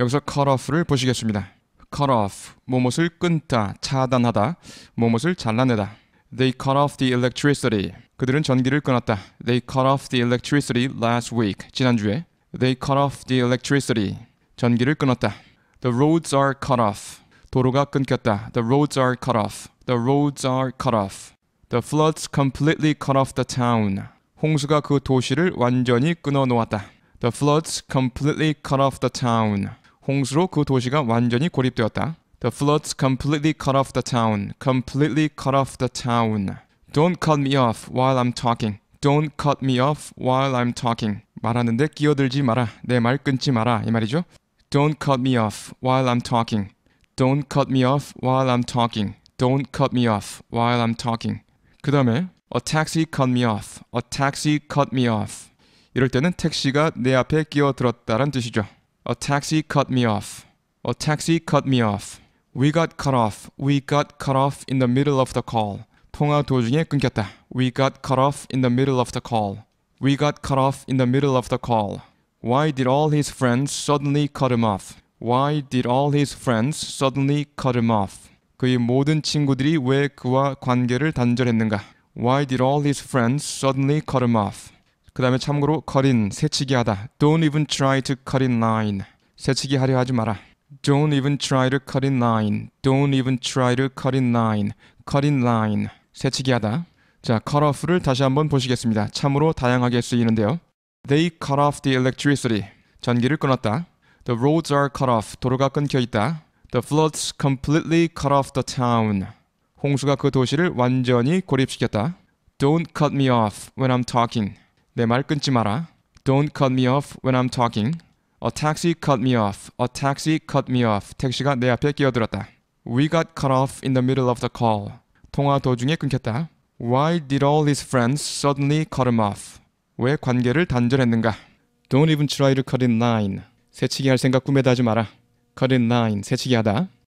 여기서 cut off를 보시겠습니다. cut off, 뭐뭇을 끊다, 차단하다, 뭐뭇을 잘라내다. They cut off the electricity. 그들은 전기를 끊었다. They cut off the electricity last week. 지난주에. They cut off the electricity. 전기를 끊었다. The roads are cut off. 도로가 끊겼다. The roads are cut off. The roads are cut off. The floods completely cut off the town. 홍수가 그 도시를 완전히 끊어 놓았다. The floods completely cut off the town. 홍수로 그 도시가 완전히 고립되었다. The floods completely cut off the town. Completely cut off the town. Don't cut me off while I'm talking. Don't cut me off while I'm talking. 말하는데 끼어들지 마라. 내 말 끊지 마라. 이 말이죠. Don't cut me off while I'm talking. Don't cut me off while I'm talking. Don't cut me off while I'm talking. 그 다음에 A taxi cut me off. A taxi cut me off. 이럴 때는 택시가 내 앞에 끼어들었다란 뜻이죠. A taxi cut me off. A taxi cut me off. We got cut off. We got cut off in the middle of the call. 통화 도중에 끊겼다. We got cut off in the middle of the call. We got cut off in the middle of the call. Why did all his friends suddenly cut him off? Why did all his friends suddenly cut him off? 그의 모든 친구들이 왜 그와 관계를 단절했는가? Why did all his friends suddenly cut him off? 그 다음에 참고로 거린 새치기 하다. Don't even try to cut in line. 새치기 하려 하지 마라. Don't even try to cut in line. Don't even try to cut in line. Cut in line. 새치기 하다. 자, cut off를 다시 한번 보시겠습니다. 참으로 다양하게 쓰이는데요. They cut off the electricity. 전기를 끊었다. The roads are cut off. 도로가 끊겨 있다. The floods completely cut off the town. 홍수가 그 도시를 완전히 고립시켰다. Don't cut me off when I'm talking. 내말 끊지 마라. Don't cut me off when I'm talking. A taxi cut me off. A taxi cut me off. 택시가 내 앞에 끼어들었다. We got cut off in the middle of the call. 통화 도중에 끊겼다. Why did all his friends suddenly cut him off? 왜 관계를 단절했는가? Don't even try to cut in line. 새치기 할 생각 꿈에도 하지 마라. Cut in line. 새치기 하다.